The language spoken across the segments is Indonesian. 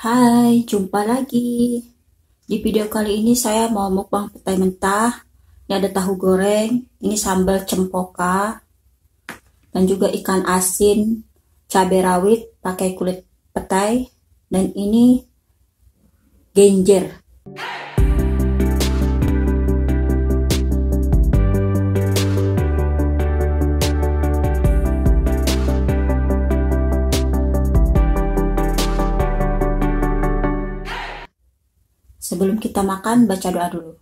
Hai, jumpa lagi. Di video kali ini saya mau mukbang petai mentah. Ini ada tahu goreng, ini sambal cempoka, dan juga ikan asin, cabai rawit pakai kulit petai, dan ini genjer. Hey! Sebelum kita makan, baca doa dulu.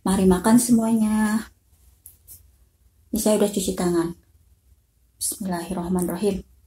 Mari makan semuanya. Ini saya udah cuci tangan. Bismillahirrahmanirrahim.